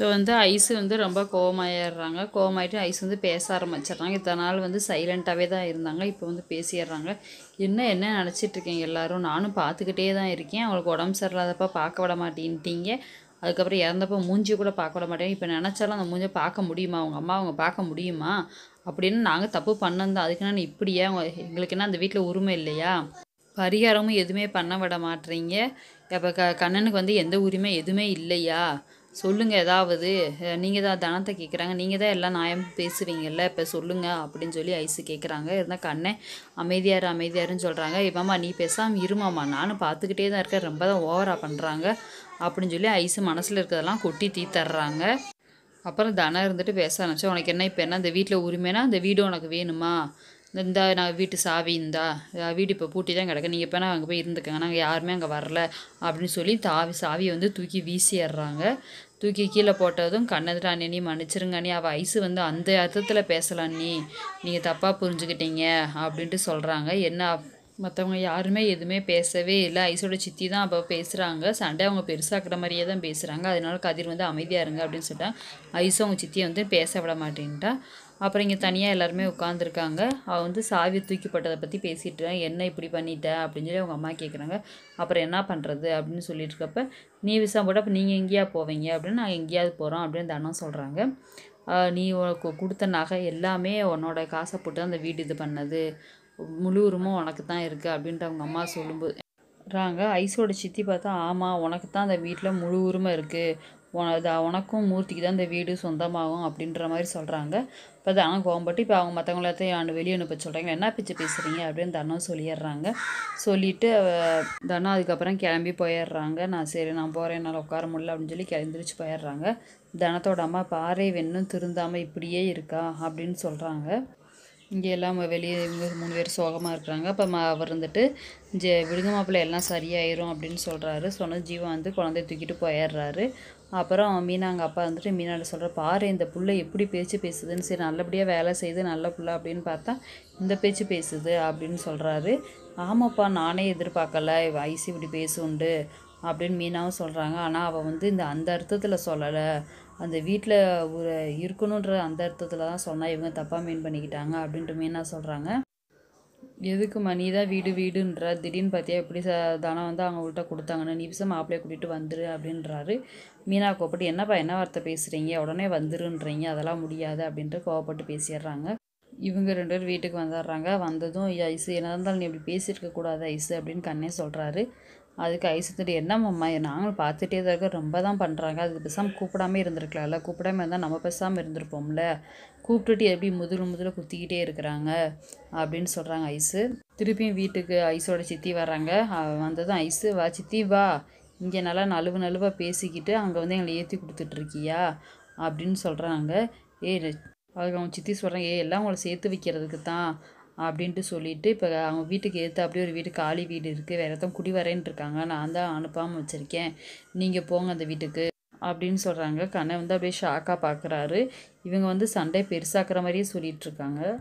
இப்போ வந்து ஐஸ் வந்து ரொம்ப கோவமாயிடுறாங்க கோவமாயிட்டு ஐஸ் வந்து பேச ஆரம்பிச்சிடுறாங்க இத்தனை நாள் வந்து சைலண்ட்டாகவே தான் இருந்தாங்க இப்போ வந்து பேசிடுறாங்க என்ன என்ன நினச்சிட்ருக்கீங்க எல்லோரும் நானும் பார்த்துக்கிட்டே தான் இருக்கேன் அவங்களுக்கு உடம்பு சரியில்லாதப்போ பார்க்க விட மாட்டேன்ட்டீங்க அதுக்கப்புறம் இறந்தப்போ மூஞ்சி கூட பார்க்க விட மாட்டேன் இப்போ நினச்சாலும் அந்த மூஞ்சை பார்க்க முடியுமா அவங்க அம்மா அவங்க பார்க்க முடியுமா அப்படின்னு நாங்கள் தப்பு அதுக்கு நான் இப்படியே அவங்க எங்களுக்கு என்ன அந்த வீட்டில் உரிமை இல்லையா பரிகாரமும் எதுவுமே பண்ண விட மாட்டேறீங்க இப்போ க கண்ணனுக்கு வந்து எந்த உரிமை எதுவுமே இல்லையா சொல்லுங்கள் ஏதாவது நீங்கள் தான் தனத்தை கேட்குறாங்க நீங்கள் தான் எல்லாம் நியாயம் பேசுவீங்கல்ல இப்போ சொல்லுங்கள் அப்படின்னு சொல்லி ஐஸு கேட்குறாங்க இருந்தால் கண்ணே அமைதியார் அமைதியாருன்னு சொல்கிறாங்க இவம்மா நீ பேசாமல் இருமாம்மா நானும் பார்த்துக்கிட்டே தான் இருக்கேன் ரொம்ப தான் ஓவராக பண்ணுறாங்க அப்படின்னு சொல்லி ஐஸு மனசில் இருக்கிறதெல்லாம் கொட்டி தீத்தர்றாங்க அப்புறம் தனம் இருந்துட்டு பேச ஆரம்பிச்சா உனக்கு என்ன இப்போ என்ன இந்த வீட்டில் உரிமைனா இந்த வீடு உனக்கு வேணுமா இந்த நான் வீட்டு சாவி இருந்தா வீடு இப்போ பூட்டி தான் கிடக்கு நீங்கள் இப்போ அங்கே போய் இருந்துக்கங்க நாங்கள் யாருமே அங்கே வரல அப்படின்னு சொல்லி தாவி சாவியை வந்து தூக்கி வீசிடுறாங்க தூக்கி கீழே போட்டதும் கண்ணதில் அண்ணி மன்னிச்சிருங்க அண்ணி அவள் ஐஸு வந்து அந்த அர்த்தத்தில் பேசலாம் நீ நீங்கள் தப்பாக புரிஞ்சுக்கிட்டீங்க அப்படின்ட்டு சொல்கிறாங்க என்ன மற்றவங்க யாருமே எதுவுமே பேசவே இல்லை ஐஸோட சித்தி தான் அப்போ பேசுகிறாங்க சண்டை அவங்க பெருசாக்குற மாதிரியே தான் பேசுகிறாங்க அதனால கதிர் வந்து அமைதியாக இருங்க அப்படின்னு சொல்லிட்டா ஐஸும் அவங்க சித்தியை வந்து பேச விட மாட்டேன்ட்டா அப்புறம் இங்கே தனியாக எல்லாருமே உட்காந்துருக்காங்க அவள் வந்து சாவி தூக்கிப்பட்டதை பற்றி பேசிட்டுறேன் என்ன இப்படி பண்ணிட்ட அப்படின்னு சொல்லி அவங்க அம்மா கேட்குறாங்க அப்புறம் என்ன பண்ணுறது அப்படின்னு சொல்லிட்டு இருக்கப்ப நீ விசா போட அப்போ நீங்கள் எங்கேயா போவீங்க அப்படின்னு நாங்கள் எங்கேயாவது போகிறோம் அப்படின்னு தானம் சொல்கிறாங்க நீ உனக்கு கொடுத்த நகை எல்லாமே உன்னோட காசை போட்டு அந்த வீடு இது பண்ணது முழு உருமும் உனக்கு தான் இருக்குது அப்படின்ட்டு அவங்க அம்மா சொல்லும்போது ராங்க ஐஸோட சித்தி பார்த்தா ஆமாம் உனக்கு தான் அந்த வீட்டில் முழு உரிமை இருக்குது உனக்கும் மூர்த்திக்கு தான் இந்த வீடு சொந்தமாகும் அப்படின்ற மாதிரி சொல்கிறாங்க இப்போ தானம் கோவம்பட்டு இப்போ அவங்க மற்றவங்கள எல்லாத்தையும் வெளியே அனுப்ப சொல்கிறாங்க என்ன பிச்சு பேசுகிறீங்க அப்படின்னு தனம் சொல்லிடுறாங்க சொல்லிவிட்டு தண்ணா அதுக்கப்புறம் கிளம்பி போயிடுறாங்க நான் சரி நான் போகிறேன் என்னால் உட்கார முடியல அப்படின்னு சொல்லி கிளம்பிரிச்சு போயிடுறாங்க தனத்தோட அம்மா பாறை வெண்ணும் திருந்தாமல் இப்படியே இருக்கா அப்படின்னு சொல்கிறாங்க இங்கே எல்லாம் வெளியே இவங்க மூணு பேர் சோகமாக இருக்கிறாங்க அப்போ ம அவர் வந்துட்டு ஜெ விடுங்க மாப்பிள்ளை எல்லாம் சரியாயிரும் அப்படின்னு சொல்கிறாரு சொன்ன ஜீவா வந்து குழந்தைய தூக்கிட்டு போயிடுறாரு அப்புறம் மீனா அங்கே அப்பா வந்துட்டு மீனாட்ட சொல்கிற பாரு இந்த புள்ளை எப்படி பேச்சு பேசுதுன்னு சரி நல்லபடியாக வேலை செய்து நல்ல புள்ள அப்படின்னு பார்த்தா இந்த பேச்சு பேசுது அப்படின்னு சொல்கிறாரு ஆமாப்பா நானே எதிர்பார்க்கல ஐசி இப்படி பேசுண்டு அப்படின்னு மீனாவும் சொல்கிறாங்க ஆனால் அவள் வந்து இந்த அந்த அர்த்தத்தில் சொல்லலை அந்த வீட்டில் ஒரு இருக்கணுன்ற அந்த அர்த்தத்தில் தான் சொன்னால் இவங்க தப்பாக மீன் பண்ணிக்கிட்டாங்க அப்படின்ட்டு மீனா சொல்கிறாங்க எதுக்கு நீ தான் வீடு வீடுன்ற திடீர்னு பார்த்தியா எப்படி ச தானம் வந்து அவங்கள்ட்ட கொடுத்தாங்கன்னு நீ பிசம் கூட்டிகிட்டு வந்துரு அப்படின்றாரு மீனா கோப்பட்டு என்னப்பா என்ன வார்த்தை பேசுகிறீங்க உடனே வந்துருன்றீங்க அதெல்லாம் முடியாது அப்படின்ட்டு கோவப்பட்டு பேசிடுறாங்க இவங்க ரெண்டு பேரும் வீட்டுக்கு வந்துடுறாங்க வந்ததும் ஐசு என்ன இருந்தாலும் நீ இப்படி பேசியிருக்க கூடாது ஐசு அப்படின்னு கண்ணே சொல்கிறாரு அதுக்கு ஐஸ் தட்டி என்னம்மா நாங்களும் பார்த்துட்டே தான் இருக்க ரொம்ப தான் பண்ணுறாங்க அது பேசாமல் கூப்பிடாம இருந்திருக்கலாம்ல கூப்பிடாம இருந்தால் நம்ம பேசாமல் இருந்திருப்போம்ல கூப்பிட்டுட்டு எப்படி முதல் முதுகில் குத்திக்கிட்டே இருக்கிறாங்க அப்படின்னு சொல்கிறாங்க ஐஸு திருப்பியும் வீட்டுக்கு ஐஸோட சித்தி வர்றாங்க வந்ததும் ஐஸு வா சித்தி வா இங்கே நல்லா நழுவு நழுவாக பேசிக்கிட்டு அங்கே வந்து எங்களை ஏற்றி கொடுத்துட்ருக்கியா அப்படின்னு சொல்கிறாங்க ஏ அதுக்கு அவங்க சித்தி சொல்கிறாங்க ஏ எல்லாம் உங்களை சேர்த்து வைக்கிறதுக்கு தான் அப்படின்ட்டு சொல்லிவிட்டு இப்போ அவங்க வீட்டுக்கு எடுத்து அப்படியே ஒரு வீடு காலி வீடு இருக்குது வேறு ஒருத்தன் குடி வரேன்னு இருக்காங்க நான் தான் அனுப்பாமல் வச்சுருக்கேன் நீங்கள் போங்க அந்த வீட்டுக்கு அப்படின்னு சொல்கிறாங்க கண்ணை வந்து அப்படியே ஷாக்காக பார்க்குறாரு இவங்க வந்து சண்டை பெருசாக்குற மாதிரியே சொல்லிகிட்ருக்காங்க